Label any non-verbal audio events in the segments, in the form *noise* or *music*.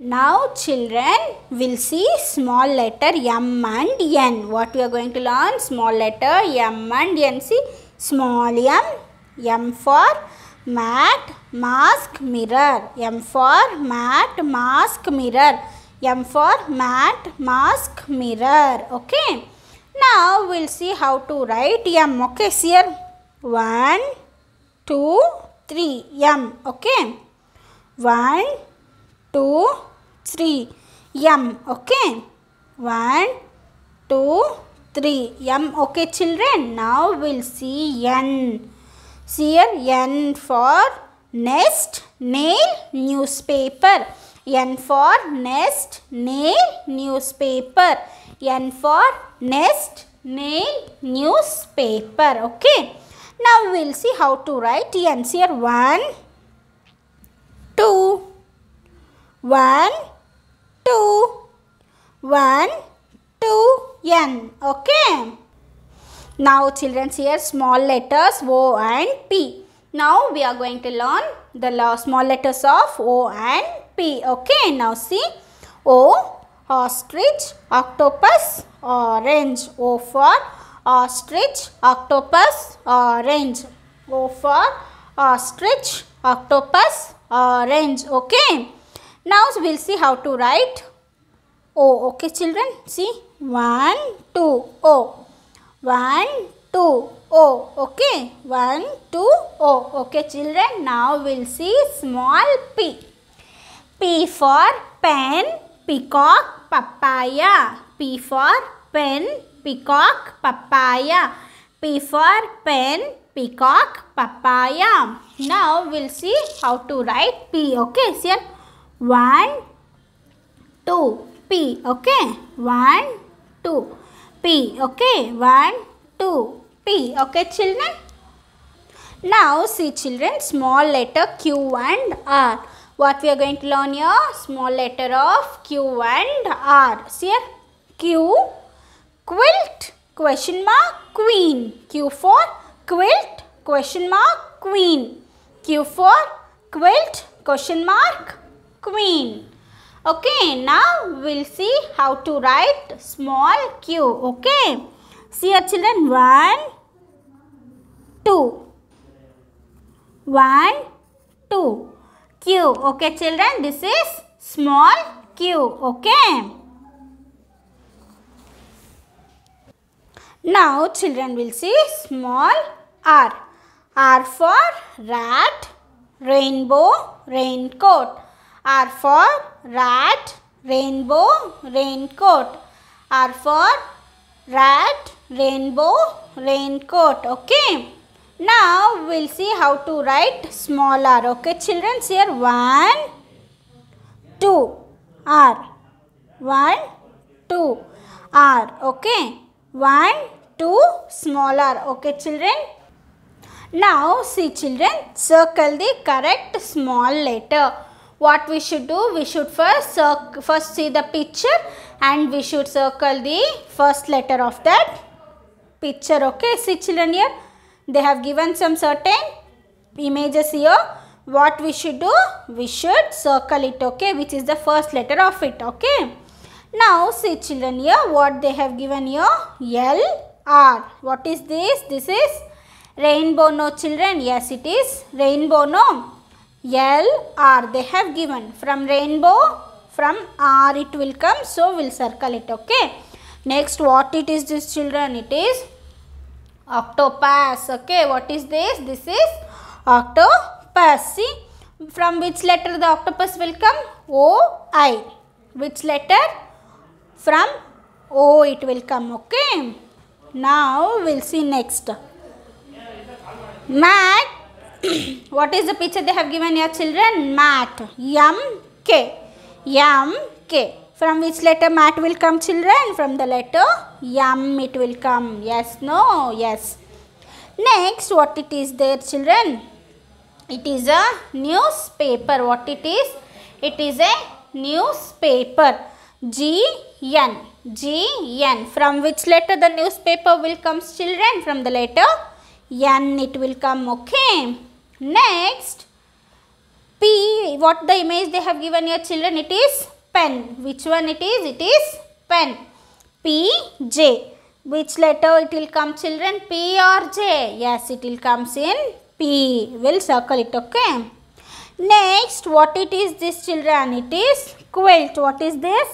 Now children will see small letter M and N. What we are going to learn? Small letter M and N. See small M, M for mat, mask, mirror. M for mat, mask, mirror. M for mat, mask, mirror. Okay. Now we'll see how to write M. Okay, here. 1, 2, 3. M. Okay. 1, 2, three. M. Okay. One, two, three. M. Okay, children. Now we'll see N. See here N for nest, nail, newspaper. N for nest, nail, newspaper. N for nest, nail, newspaper. Okay. Now we'll see how to write N. Here one, two, one two. One, two, N. Okay. Now children here small letters O and P. Now we are going to learn the small letters of O and P. Okay. Now see O, ostrich, octopus, orange. O for ostrich, octopus, orange. O for ostrich, octopus, orange. Okay. Now we will see how to write O. Okay children, see 1, 2, O. 1, 2, O. Okay, 1, 2, O. Okay children, now we will see small p. P for pen, peacock, papaya. P for pen, peacock, papaya. P for pen, peacock, papaya. Now we'll see how to write P. Okay, see Y, 2, P, okay? Y, 2, P, okay? One, 2, P, okay children? Now see children, small letter Q and R. What we are going to learn here? Small letter of Q and R. See here? Q, quilt, question mark, queen. Q for quilt, question mark, queen. Q for quilt, question mark, queen. Okay, now we'll see how to write small q. Okay, see your children. One, two, one, two, q. Okay, children, this is small q. Okay. Now, children will see small r. R for rat, rainbow, raincoat. R for rat, rainbow, raincoat. R for rat, rainbow, raincoat. Okay. Now we'll see how to write small r. Okay, children, here 1, 2, r. 1, 2, r. Okay, 1, 2, small r. Okay, children. Now see, children, circle the correct small letter what we should do? We should first, first see the picture and we should circle the first letter of that picture. Okay, see children here, they have given some certain images here. What we should do? We should circle it, okay, which is the first letter of it, okay. Now, see children here, what they have given here? L, R. What is this? This is rainbow, no children? Yes, it is rainbow, no L R they have given from rainbow from R it will come so we'll circle it okay. Next what it is this children it is octopus okay what is this this is octopus see from which letter the octopus will come O I which letter from O it will come okay. Now we'll see next. Max *clears throat* what is the picture they have given your children? Mat. M K. M K. From which letter mat will come children? From the letter M it will come. Yes, no, yes. Next, what it is there children? It is a newspaper. What it is? It is a newspaper. G N. G N. From which letter the newspaper will come children? From the letter N it will come. Okay. Next, P, what the image they have given your children, it is pen. Which one it is? It is pen. P, J. Which letter it will come children? P or J? Yes, it will comes in P. We'll circle it, okay? Next, what it is this children? It is quilt. What is this?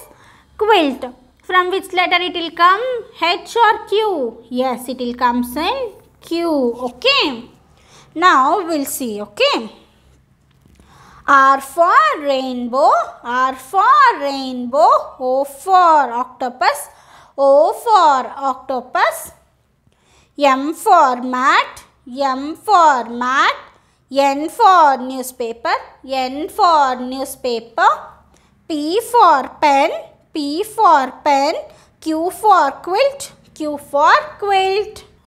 Quilt. From which letter it will come? H or Q? Yes, it will comes in Q, okay? Now we'll see, okay? R for rainbow, R for rainbow, O for octopus, O for octopus, M for mat, M for mat, N for newspaper, N for newspaper, P for pen, P for pen, Q for quilt, Q for quilt.